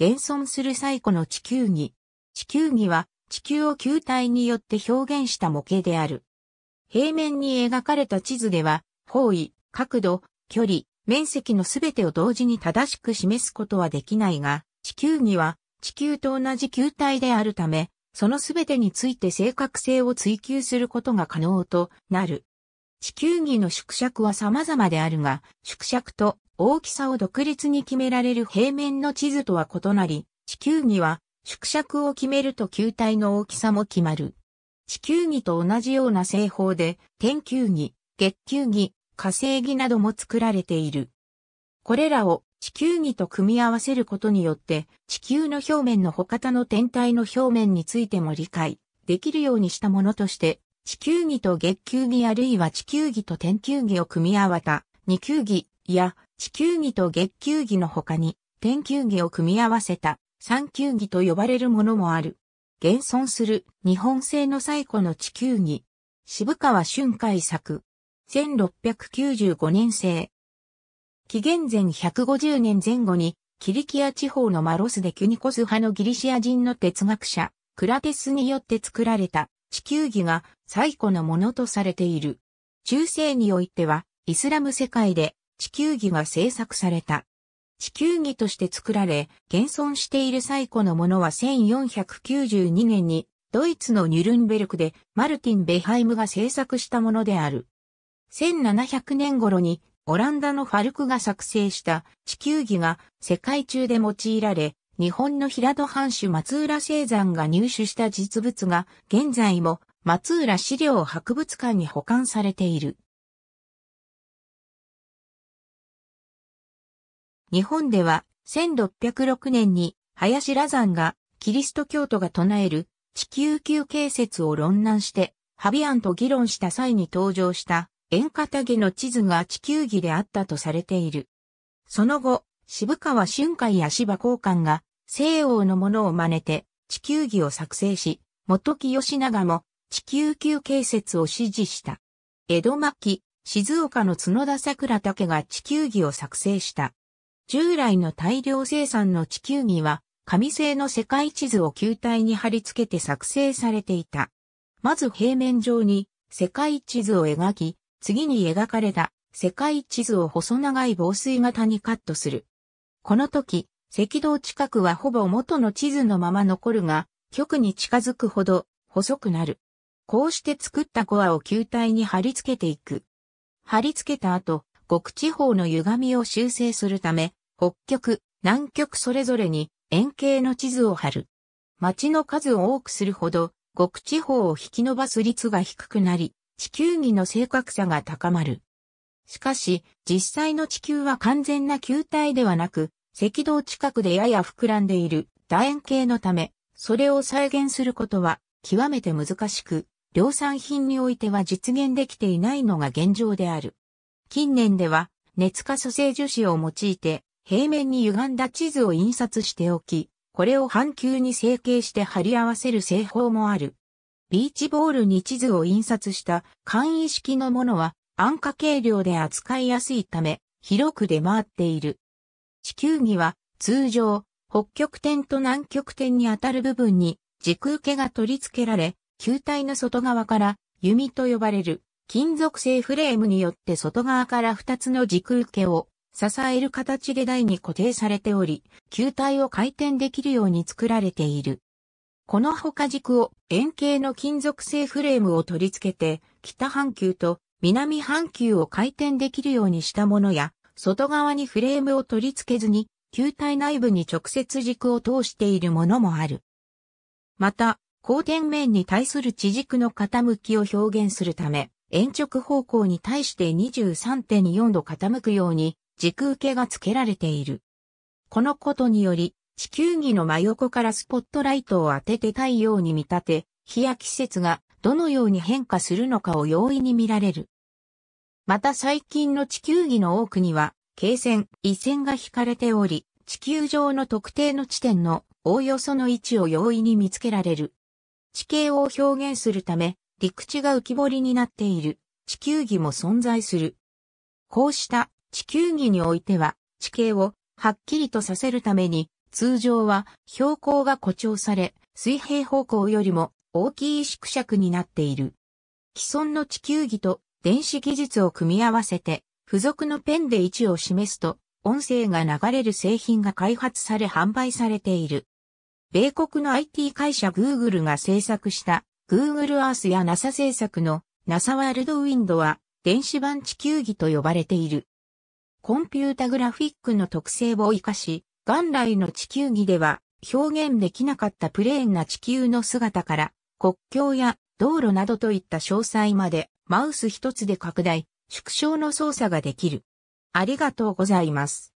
現存する最古の地球儀。地球儀は地球を球体によって表現した模型である。平面に描かれた地図では、方位、角度、距離、面積のすべてを同時に正しく示すことはできないが、地球儀は地球と同じ球体であるため、そのすべてについて正確性を追求することが可能となる。地球儀の縮尺は様々であるが、縮尺と大きさを独立に決められる平面の地図とは異なり、地球儀は縮尺を決めると球体の大きさも決まる。地球儀と同じような製法で、天球儀、月球儀、火星儀なども作られている。これらを地球儀と組み合わせることによって、地球の表面の他他の天体の表面についても理解できるようにしたものとして、地球儀と月球儀あるいは地球儀と天球儀を組み合わた、二球儀や地球儀と月球儀の他に、天球儀を組み合わせた三球儀と呼ばれるものもある。現存する日本製の最古の地球儀。渋川春海作。1695年製。紀元前150年前後に、キリキア地方のマロスでキュニコス派のギリシア人の哲学者、クラテスによって作られた地球儀が最古のものとされている。中世においては、イスラム世界で地球儀が制作された。地球儀として作られ、現存している最古のものは1492年に、ドイツのニュルンベルクでマルティン・ベハイムが制作したものである。1700年頃にオランダのファルクが作成した地球儀が世界中で用いられ、日本の平戸藩主松浦聖山が入手した実物が現在も松浦資料博物館に保管されている。日本では1606年に林羅山がキリスト教徒が唱える地球球形説を論難してハビアンと議論した際に登場した円形下の地図が地球儀であったとされている。その後、渋川春海や芝交換が西欧のものを真似て地球儀を作成し、元木義長も地球球形説を支持した。江戸末期、静岡の角田桜竹が地球儀を作成した。従来の大量生産の地球儀は、紙製の世界地図を球体に貼り付けて作成されていた。まず平面上に世界地図を描き、次に描かれた世界地図を細長い防水型にカットする。この時、赤道近くはほぼ元の地図のまま残るが、極に近づくほど細くなる。こうして作ったコアを球体に貼り付けていく。貼り付けた後、極地方の歪みを修正するため、北極、南極それぞれに円形の地図を貼る。町の数を多くするほど、極地方を引き伸ばす率が低くなり、地球儀の正確さが高まる。しかし、実際の地球は完全な球体ではなく、赤道近くでやや膨らんでいる楕円形のため、それを再現することは極めて難しく、量産品においては実現できていないのが現状である。近年では、熱化塑性樹脂を用いて、平面に歪んだ地図を印刷しておき、これを半球に成形して貼り合わせる製法もある。ビーチボールに地図を印刷した簡易式のものは安価軽量で扱いやすいため、広く出回っている。地球儀は通常、北極点と南極点にあたる部分に時空計が取り付けられ、球体の外側から弓と呼ばれる金属製フレームによって外側から2つの時空計を支える形で台に固定されており、球体を回転できるように作られている。この他軸を円形の金属製フレームを取り付けて、北半球と南半球を回転できるようにしたものや、外側にフレームを取り付けずに、球体内部に直接軸を通しているものもある。また、光点面に対する地軸の傾きを表現するため、延直方向に対して23.4度傾くように、軸受けが付けられている。このことにより、地球儀の真横からスポットライトを当てて太陽に見立て、日や季節がどのように変化するのかを容易に見られる。また最近の地球儀の多くには、経線、緯線が引かれており、地球上の特定の地点のおおよその位置を容易に見つけられる。地形を表現するため、陸地が浮き彫りになっている地球儀も存在する。こうした地球儀においては、地形をはっきりとさせるために、通常は標高が誇張され、水平方向よりも大きい縮尺になっている。既存の地球儀と電子技術を組み合わせて、付属のペンで位置を示すと、音声が流れる製品が開発され販売されている。米国の IT 会社 Google が制作した Google Earth や NASA 制作の NASA ワールドウィンドは電子版地球儀と呼ばれている。コンピュータグラフィックの特性を活かし、元来の地球儀では表現できなかったプレーンな地球の姿から国境や道路などといった詳細までマウス一つで拡大、縮小の操作ができる。ありがとうございます。